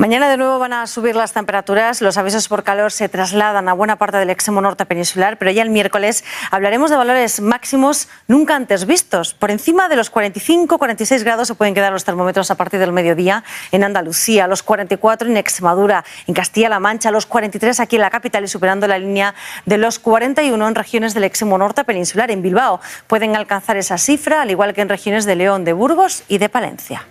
Mañana de nuevo van a subir las temperaturas, los avisos por calor se trasladan a buena parte del extremo norte peninsular, pero ya el miércoles hablaremos de valores máximos nunca antes vistos. Por encima de los 45-46 grados se pueden quedar los termómetros a partir del mediodía en Andalucía, los 44 en Extremadura, en Castilla-La Mancha, los 43 aquí en la capital y superando la línea de los 41 en regiones del extremo norte peninsular. En Bilbao pueden alcanzar esa cifra, al igual que en regiones de León, de Burgos y de Palencia.